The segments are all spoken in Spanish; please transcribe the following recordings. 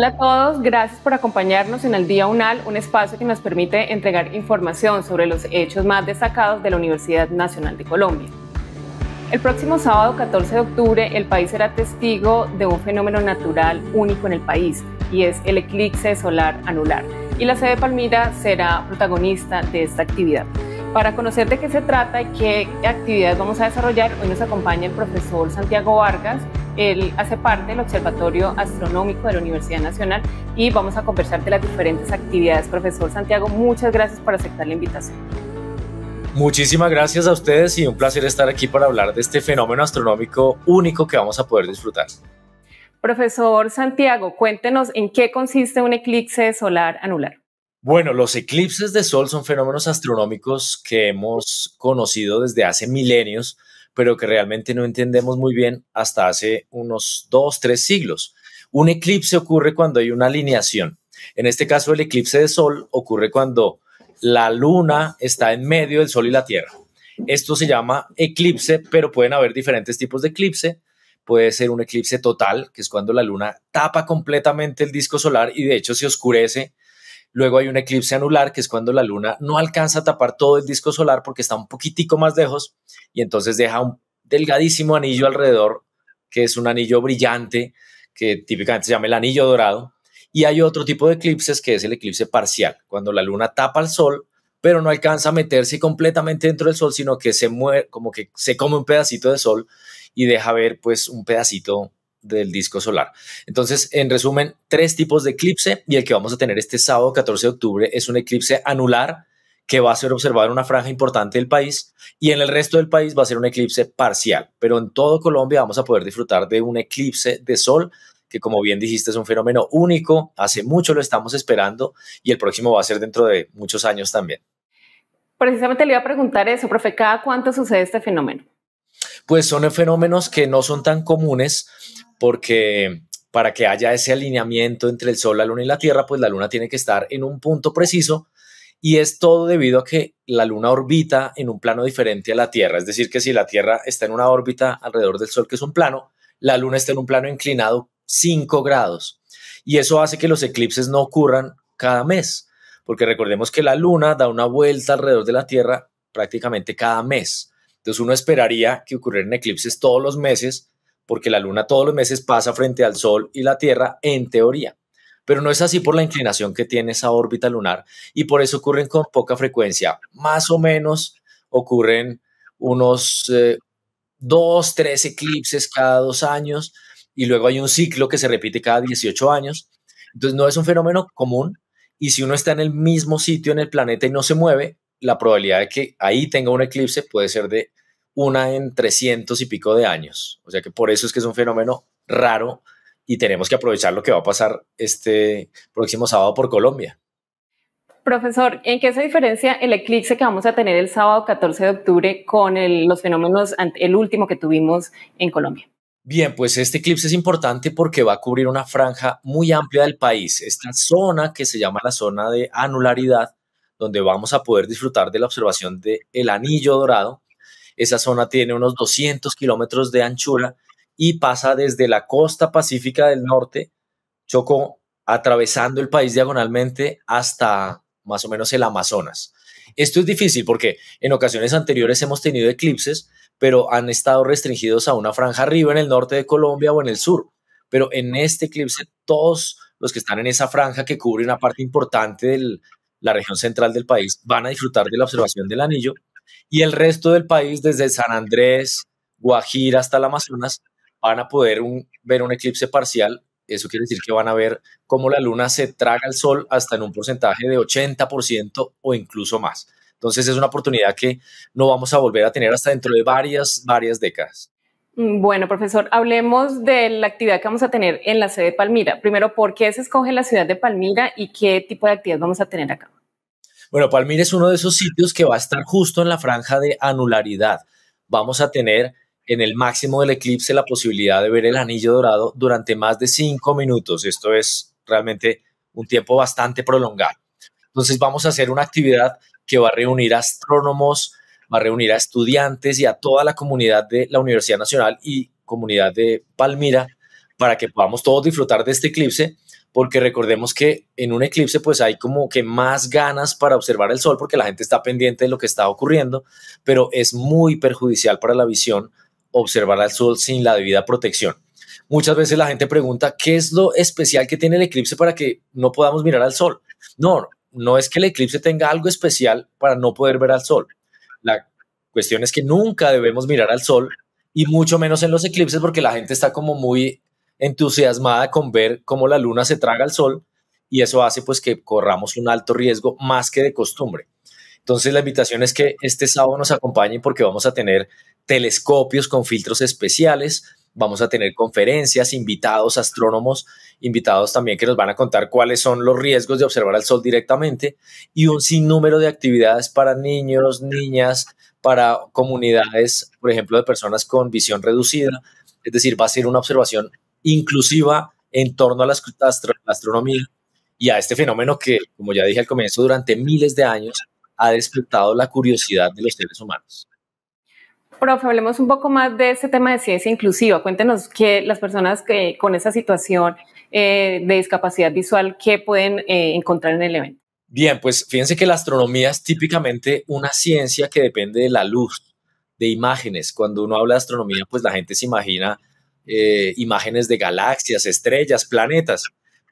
Hola a todos, gracias por acompañarnos en el Día UNAL, un espacio que nos permite entregar información sobre los hechos más destacados de la Universidad Nacional de Colombia. El próximo sábado 14 de octubre el país será testigo de un fenómeno natural único en el país y es el eclipse solar anular y la sede de Palmira será protagonista de esta actividad. Para conocer de qué se trata y qué actividades vamos a desarrollar, hoy nos acompaña el profesor Santiago Vargas, él hace parte del Observatorio Astronómico de la Universidad Nacional y vamos a conversar de las diferentes actividades. Profesor Santiago, muchas gracias por aceptar la invitación. Muchísimas gracias a ustedes y un placer estar aquí para hablar de este fenómeno astronómico único que vamos a poder disfrutar. Profesor Santiago, cuéntenos en qué consiste un eclipse solar anular. Bueno, los eclipses de sol son fenómenos astronómicos que hemos conocido desde hace milenios, pero que realmente no entendemos muy bien hasta hace unos dos, tres siglos. Un eclipse ocurre cuando hay una alineación. En este caso, el eclipse de Sol ocurre cuando la Luna está en medio del Sol y la Tierra. Esto se llama eclipse, pero pueden haber diferentes tipos de eclipse. Puede ser un eclipse total, que es cuando la Luna tapa completamente el disco solar y de hecho se oscurece Luego hay un eclipse anular, que es cuando la luna no alcanza a tapar todo el disco solar porque está un poquitico más lejos y entonces deja un delgadísimo anillo alrededor, que es un anillo brillante, que típicamente se llama el anillo dorado. Y hay otro tipo de eclipses que es el eclipse parcial, cuando la luna tapa al sol, pero no alcanza a meterse completamente dentro del sol, sino que se mueve como que se come un pedacito de sol y deja ver pues un pedacito del disco solar. Entonces, en resumen, tres tipos de eclipse y el que vamos a tener este sábado 14 de octubre es un eclipse anular que va a ser observado en una franja importante del país y en el resto del país va a ser un eclipse parcial, pero en todo Colombia vamos a poder disfrutar de un eclipse de sol que como bien dijiste es un fenómeno único, hace mucho lo estamos esperando y el próximo va a ser dentro de muchos años también. Precisamente le iba a preguntar eso, profe, ¿cada cuánto sucede este fenómeno? pues son fenómenos que no son tan comunes porque para que haya ese alineamiento entre el Sol, la Luna y la Tierra, pues la Luna tiene que estar en un punto preciso y es todo debido a que la Luna orbita en un plano diferente a la Tierra. Es decir, que si la Tierra está en una órbita alrededor del Sol, que es un plano, la Luna está en un plano inclinado 5 grados. Y eso hace que los eclipses no ocurran cada mes, porque recordemos que la Luna da una vuelta alrededor de la Tierra prácticamente cada mes. Entonces uno esperaría que ocurrieran eclipses todos los meses, porque la luna todos los meses pasa frente al Sol y la Tierra, en teoría. Pero no es así por la inclinación que tiene esa órbita lunar y por eso ocurren con poca frecuencia. Más o menos ocurren unos eh, dos, tres eclipses cada dos años y luego hay un ciclo que se repite cada 18 años. Entonces no es un fenómeno común y si uno está en el mismo sitio en el planeta y no se mueve, la probabilidad de que ahí tenga un eclipse puede ser de una en 300 y pico de años. O sea que por eso es que es un fenómeno raro y tenemos que aprovechar lo que va a pasar este próximo sábado por Colombia. Profesor, ¿en qué se diferencia el eclipse que vamos a tener el sábado 14 de octubre con los fenómenos, el último que tuvimos en Colombia? Bien, pues este eclipse es importante porque va a cubrir una franja muy amplia del país. Esta zona que se llama la zona de anularidad donde vamos a poder disfrutar de la observación del el anillo dorado. Esa zona tiene unos 200 kilómetros de anchura y pasa desde la costa pacífica del norte, Chocó, atravesando el país diagonalmente hasta más o menos el Amazonas. Esto es difícil porque en ocasiones anteriores hemos tenido eclipses, pero han estado restringidos a una franja arriba en el norte de Colombia o en el sur. Pero en este eclipse, todos los que están en esa franja que cubre una parte importante del la región central del país, van a disfrutar de la observación del anillo y el resto del país, desde San Andrés, Guajira hasta el Amazonas, van a poder ver un eclipse parcial. Eso quiere decir que van a ver cómo la luna se traga al sol hasta en un porcentaje de 80% o incluso más. Entonces es una oportunidad que no vamos a volver a tener hasta dentro de varias, varias décadas. Mm, bueno, profesor, hablemos de la actividad que vamos a tener en la sede de Palmira. Primero, ¿por qué se escoge la ciudad de Palmira y qué tipo de actividad vamos a tener acá? Bueno, Palmira es uno de esos sitios que va a estar justo en la franja de anularidad. Vamos a tener en el máximo del eclipse la posibilidad de ver el anillo dorado durante más de cinco minutos. Esto es realmente un tiempo bastante prolongado. Entonces vamos a hacer una actividad que va a reunir astrónomos, va a reunir a estudiantes y a toda la comunidad de la Universidad Nacional y comunidad de Palmira para que podamos todos disfrutar de este eclipse, porque recordemos que en un eclipse pues hay como que más ganas para observar el sol porque la gente está pendiente de lo que está ocurriendo, pero es muy perjudicial para la visión observar al sol sin la debida protección. Muchas veces la gente pregunta, ¿qué es lo especial que tiene el eclipse para que no podamos mirar al sol? No, no es que el eclipse tenga algo especial para no poder ver al sol. La cuestión es que nunca debemos mirar al sol y mucho menos en los eclipses porque la gente está como muy entusiasmada con ver cómo la luna se traga al sol y eso hace pues que corramos un alto riesgo más que de costumbre. Entonces la invitación es que este sábado nos acompañen porque vamos a tener telescopios con filtros especiales, Vamos a tener conferencias, invitados, astrónomos, invitados también que nos van a contar cuáles son los riesgos de observar al sol directamente y un sinnúmero de actividades para niños, niñas, para comunidades, por ejemplo, de personas con visión reducida. Es decir, va a ser una observación inclusiva en torno a la, astronomía y a este fenómeno que, como ya dije al comienzo, durante miles de años ha despertado la curiosidad de los seres humanos profe, hablemos un poco más de ese tema de ciencia inclusiva. Cuéntenos qué las personas que, con esa situación eh, de discapacidad visual, ¿qué pueden eh, encontrar en el evento? Bien, pues fíjense que la astronomía es típicamente una ciencia que depende de la luz, de imágenes. Cuando uno habla de astronomía, pues la gente se imagina eh, imágenes de galaxias, estrellas, planetas.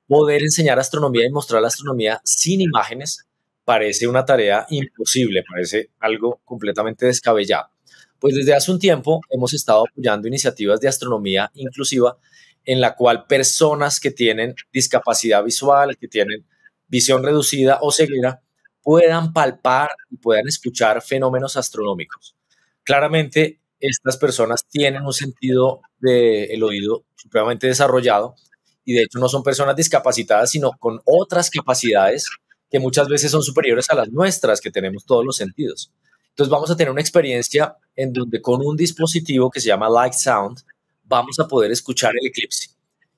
Poder enseñar astronomía y mostrar la astronomía sin imágenes parece una tarea imposible, parece algo completamente descabellado. Pues desde hace un tiempo hemos estado apoyando iniciativas de astronomía inclusiva en la cual personas que tienen discapacidad visual, que tienen visión reducida o ceguera, puedan palpar y puedan escuchar fenómenos astronómicos. Claramente, estas personas tienen un sentido del de oído supremamente desarrollado y de hecho no son personas discapacitadas, sino con otras capacidades que muchas veces son superiores a las nuestras que tenemos todos los sentidos. Entonces vamos a tener una experiencia en donde con un dispositivo que se llama Light Sound vamos a poder escuchar el eclipse.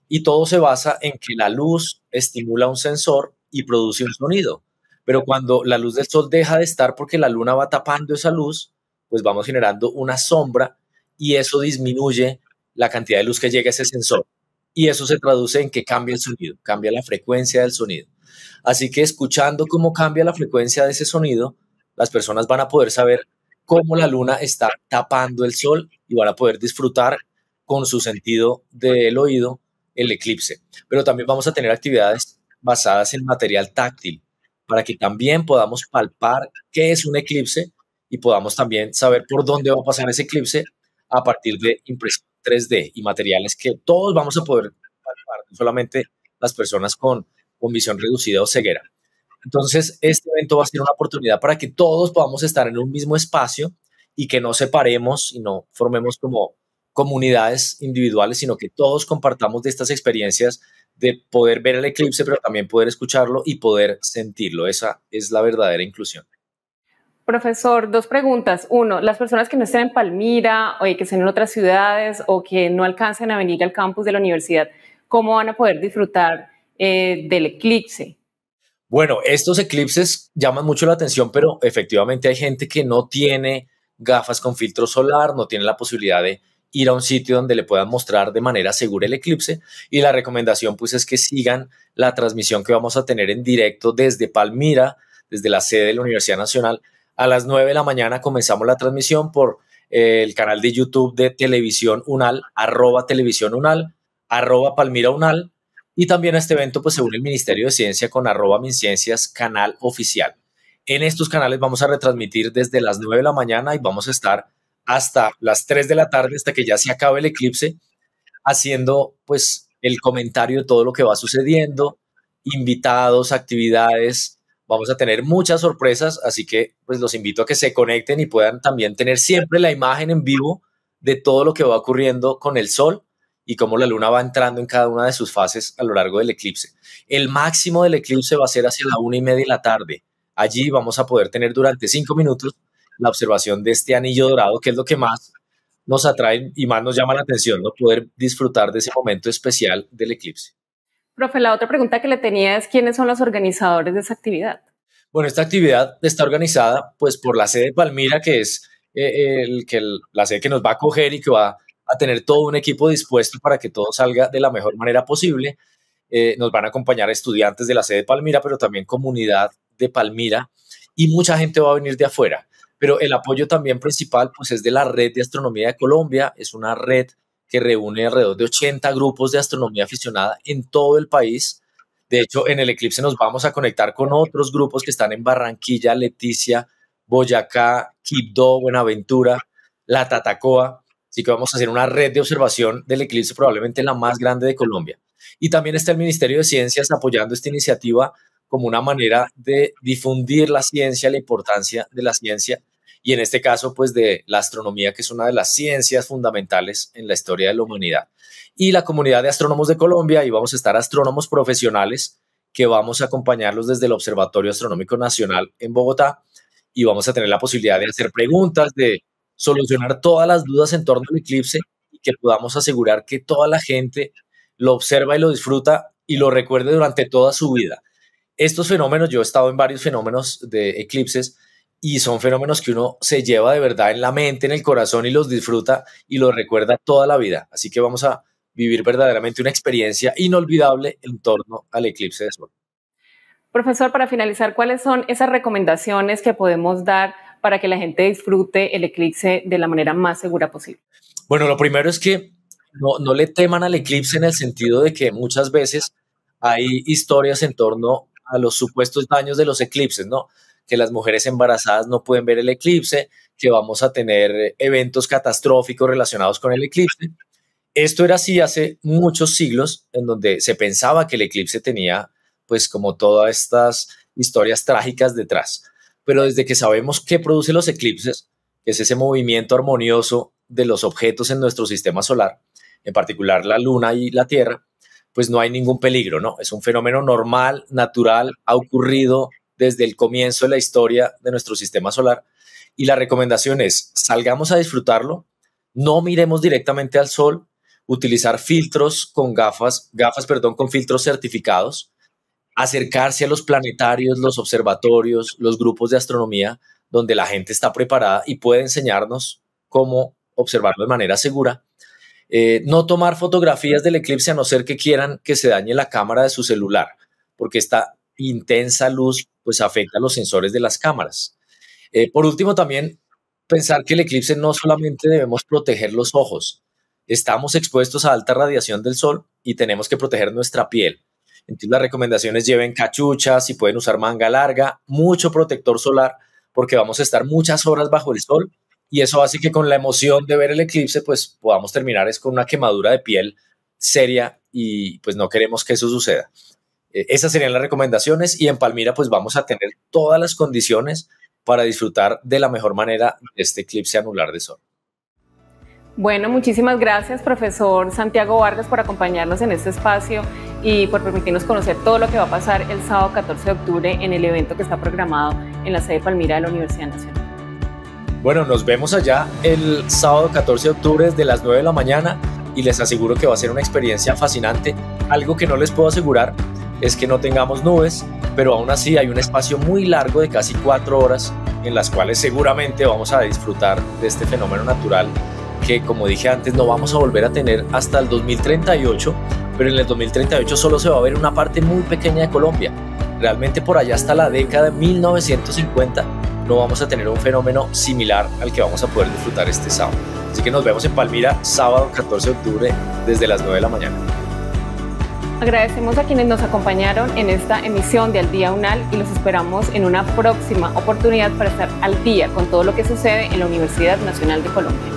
Y todo se basa en que la luz estimula un sensor y produce un sonido. Pero cuando la luz del sol deja de estar porque la luna va tapando esa luz, pues vamos generando una sombra y eso disminuye la cantidad de luz que llega a ese sensor. Y eso se traduce en que cambia el sonido, cambia la frecuencia del sonido. Así que escuchando cómo cambia la frecuencia de ese sonido, las personas van a poder saber cómo la luna está tapando el sol y van a poder disfrutar con su sentido del oído el eclipse. Pero también vamos a tener actividades basadas en material táctil para que también podamos palpar qué es un eclipse y podamos también saber por dónde va a pasar ese eclipse a partir de impresión 3D y materiales que todos vamos a poder palpar, solamente las personas con, con visión reducida o ceguera. Entonces, este evento va a ser una oportunidad para que todos podamos estar en un mismo espacio y que no separemos y no formemos como comunidades individuales, sino que todos compartamos de estas experiencias de poder ver el eclipse, pero también poder escucharlo y poder sentirlo. Esa es la verdadera inclusión. Profesor, dos preguntas. Uno, las personas que no estén en Palmira o que estén en otras ciudades o que no alcancen a venir al campus de la universidad, ¿cómo van a poder disfrutar eh, del eclipse? Bueno, estos eclipses llaman mucho la atención, pero efectivamente hay gente que no tiene gafas con filtro solar, no tiene la posibilidad de ir a un sitio donde le puedan mostrar de manera segura el eclipse y la recomendación pues es que sigan la transmisión que vamos a tener en directo desde Palmira, desde la sede de la Universidad Nacional. A las 9 de la mañana comenzamos la transmisión por eh, el canal de YouTube de Televisión Unal, arroba Televisión Unal, arroba Palmira Unal, y también a este evento pues se el Ministerio de Ciencia con arroba MinCiencias canal oficial. En estos canales vamos a retransmitir desde las 9 de la mañana y vamos a estar hasta las 3 de la tarde, hasta que ya se acabe el eclipse, haciendo pues el comentario de todo lo que va sucediendo, invitados, actividades. Vamos a tener muchas sorpresas, así que pues los invito a que se conecten y puedan también tener siempre la imagen en vivo de todo lo que va ocurriendo con el sol y cómo la luna va entrando en cada una de sus fases a lo largo del eclipse. El máximo del eclipse va a ser hacia la una y media de la tarde. Allí vamos a poder tener durante cinco minutos la observación de este anillo dorado, que es lo que más nos atrae y más nos llama la atención, ¿no? poder disfrutar de ese momento especial del eclipse. Profe, la otra pregunta que le tenía es quiénes son los organizadores de esa actividad. Bueno, esta actividad está organizada pues por la sede de Palmira, que es eh, el, que la sede que nos va a acoger y que va a a tener todo un equipo dispuesto para que todo salga de la mejor manera posible. Eh, nos van a acompañar estudiantes de la sede de Palmira, pero también comunidad de Palmira y mucha gente va a venir de afuera. Pero el apoyo también principal pues es de la Red de Astronomía de Colombia, es una red que reúne alrededor de 80 grupos de astronomía aficionada en todo el país. De hecho, en el eclipse nos vamos a conectar con otros grupos que están en Barranquilla, Leticia, Boyacá, Quibdó, Buenaventura, La Tatacoa. Así que vamos a hacer una red de observación del eclipse, probablemente la más grande de Colombia. Y también está el Ministerio de Ciencias apoyando esta iniciativa como una manera de difundir la ciencia, la importancia de la ciencia y en este caso pues de la astronomía, que es una de las ciencias fundamentales en la historia de la humanidad. Y la comunidad de astrónomos de Colombia, y vamos a estar astrónomos profesionales que vamos a acompañarlos desde el Observatorio Astronómico Nacional en Bogotá y vamos a tener la posibilidad de hacer preguntas, de solucionar todas las dudas en torno al eclipse y que podamos asegurar que toda la gente lo observa y lo disfruta y lo recuerde durante toda su vida. Estos fenómenos, yo he estado en varios fenómenos de eclipses y son fenómenos que uno se lleva de verdad en la mente, en el corazón y los disfruta y los recuerda toda la vida. Así que vamos a vivir verdaderamente una experiencia inolvidable en torno al eclipse de sol. Profesor, para finalizar, ¿cuáles son esas recomendaciones que podemos dar para que la gente disfrute el eclipse de la manera más segura posible? Bueno, lo primero es que no, no le teman al eclipse en el sentido de que muchas veces hay historias en torno a los supuestos daños de los eclipses, ¿no? Que las mujeres embarazadas no pueden ver el eclipse, que vamos a tener eventos catastróficos relacionados con el eclipse. Esto era así hace muchos siglos, en donde se pensaba que el eclipse tenía, pues, como todas estas historias trágicas detrás pero desde que sabemos qué produce los eclipses, que es ese movimiento armonioso de los objetos en nuestro sistema solar, en particular la Luna y la Tierra, pues no hay ningún peligro, ¿no? Es un fenómeno normal, natural, ha ocurrido desde el comienzo de la historia de nuestro sistema solar. Y la recomendación es, salgamos a disfrutarlo, no miremos directamente al sol, utilizar filtros con gafas, gafas, perdón, con filtros certificados, acercarse a los planetarios, los observatorios, los grupos de astronomía, donde la gente está preparada y puede enseñarnos cómo observarlo de manera segura. Eh, no tomar fotografías del eclipse a no ser que quieran que se dañe la cámara de su celular, porque esta intensa luz pues afecta a los sensores de las cámaras. Eh, por último, también pensar que el eclipse no solamente debemos proteger los ojos, estamos expuestos a alta radiación del sol y tenemos que proteger nuestra piel. Entonces las recomendaciones lleven cachuchas, y pueden usar manga larga, mucho protector solar, porque vamos a estar muchas horas bajo el sol y eso hace que con la emoción de ver el eclipse, pues podamos terminar es con una quemadura de piel seria y pues no queremos que eso suceda. E, esas serían las recomendaciones y en Palmira pues vamos a tener todas las condiciones para disfrutar de la mejor manera este eclipse anular de sol. Bueno, muchísimas gracias, profesor Santiago Vargas, por acompañarnos en este espacio y por permitirnos conocer todo lo que va a pasar el sábado 14 de octubre en el evento que está programado en la sede Palmira de la Universidad Nacional. Bueno, nos vemos allá el sábado 14 de octubre desde las 9 de la mañana y les aseguro que va a ser una experiencia fascinante. Algo que no les puedo asegurar es que no tengamos nubes, pero aún así hay un espacio muy largo de casi 4 horas en las cuales seguramente vamos a disfrutar de este fenómeno natural que como dije antes no vamos a volver a tener hasta el 2038 pero en el 2038 solo se va a ver una parte muy pequeña de Colombia. Realmente por allá hasta la década de 1950 no vamos a tener un fenómeno similar al que vamos a poder disfrutar este sábado. Así que nos vemos en Palmira sábado 14 de octubre desde las 9 de la mañana. Agradecemos a quienes nos acompañaron en esta emisión de Al Día UNAL y los esperamos en una próxima oportunidad para estar al día con todo lo que sucede en la Universidad Nacional de Colombia.